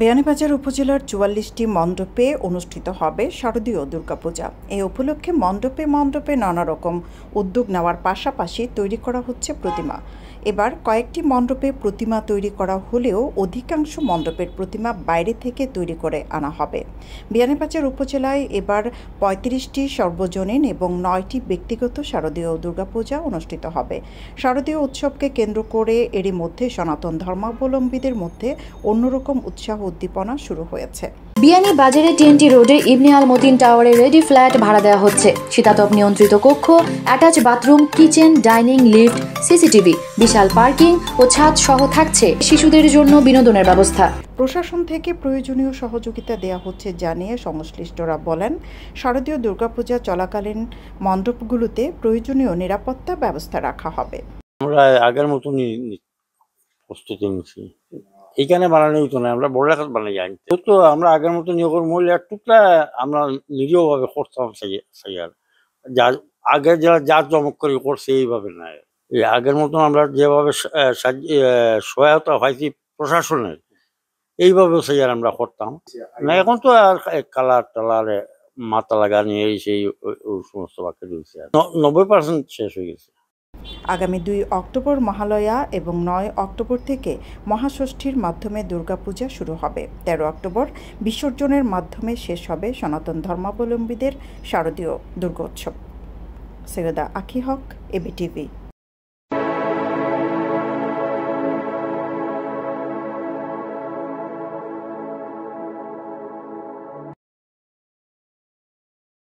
বেয়ানীবাজার উপজেলার চুয়াল্লিশটি মণ্ডপে অনুষ্ঠিত হবে শারদীয় দুর্গাপূজা এই উপলক্ষে মণ্ডপে মণ্ডপে নানা রকম উদ্যোগ নেওয়ার পাশাপাশি তৈরি করা হচ্ছে প্রতিমা এবার কয়েকটি মণ্ডপে প্রতিমা তৈরি করা হলেও অধিকাংশ মণ্ডপের প্রতিমা বাইরে থেকে তৈরি করে আনা হবে বিয়ানীবাজার উপজেলায় এবার পঁয়ত্রিশটি সর্বজনীন এবং নয়টি ব্যক্তিগত শারদীয় দুর্গাপূজা অনুষ্ঠিত হবে শারদীয় উৎসবকে কেন্দ্র করে এরই মধ্যে সনাতন ধর্মাবলম্বীদের মধ্যে অন্যরকম উৎসাহ উদ্দীপনা শুরু হয়েছে বিয়ানি বাজারে টিএনটি রোডে ইবনে আল মতিন টাওয়ারে রেডি ফ্ল্যাট ভাড়া দেওয়া হচ্ছে শীতাতপ নিয়ন্ত্রিত কক্ষ attach bathroom kitchen dining lift CCTV বিশাল পার্কিং ও ছাদ সহ থাকছে শিশুদের জন্য বিনোদনের ব্যবস্থা প্রশাসন থেকে প্রয়োজনীয় সহযোগিতা দেয়া হচ্ছে জানিয়ে সংশ্লিষ্টরা বলেন শারদীয় দুর্গাপূজা চলাকালীন মণ্ডপগুলোতে প্রয়োজনীয় নিরাপত্তা ব্যবস্থা রাখা হবে আমরা আগের মতনই প্রস্তুতি নিচ্ছি এখানে বানানো হইতো না আমরা বড় লেখাত বানাই আনতে তো আমরা আগের মতো নিয়োগের মহিলা টুকরা আমরা নিজেও ভাবে করতাম সাইয়ার যা আগে যারা যা চমক করে করছে এইভাবে না এই আগের মতন আমরা যেভাবে সহায়তা হয়েছি প্রশাসনের এইভাবে সাইয়ার আমরা করতাম না এখন তো আর কালার টালার মাথা লাগানি এই সেই ওই সমস্ত বাকি রয়েছে নব্বই পার্সেন্ট শেষ হয়ে গেছে আগামী দুই অক্টোবর মহালয়া এবং নয় অক্টোবর থেকে মহাষষ্ঠীর মাধ্যমে দুর্গাপূজা শুরু হবে তেরো অক্টোবর বিসর্জনের মাধ্যমে শেষ হবে সনাতন ধর্মাবলম্বীদের শারদীয় দুর্গোৎসব সৈয়দা আখি হক এবিটিভি